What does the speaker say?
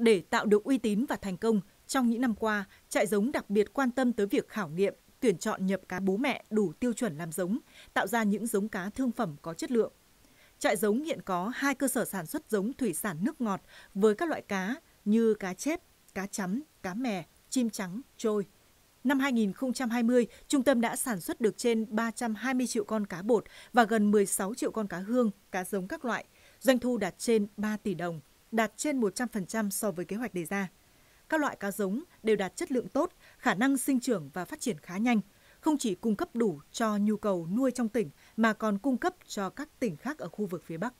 Để tạo được uy tín và thành công, trong những năm qua, trại giống đặc biệt quan tâm tới việc khảo nghiệm, tuyển chọn nhập cá bố mẹ đủ tiêu chuẩn làm giống, tạo ra những giống cá thương phẩm có chất lượng. Trại giống hiện có hai cơ sở sản xuất giống thủy sản nước ngọt với các loại cá như cá chép, cá chấm, cá mè, chim trắng, trôi. Năm 2020, trung tâm đã sản xuất được trên 320 triệu con cá bột và gần 16 triệu con cá hương, cá giống các loại, doanh thu đạt trên 3 tỷ đồng đạt trên 100% so với kế hoạch đề ra. Các loại cá giống đều đạt chất lượng tốt, khả năng sinh trưởng và phát triển khá nhanh, không chỉ cung cấp đủ cho nhu cầu nuôi trong tỉnh mà còn cung cấp cho các tỉnh khác ở khu vực phía Bắc.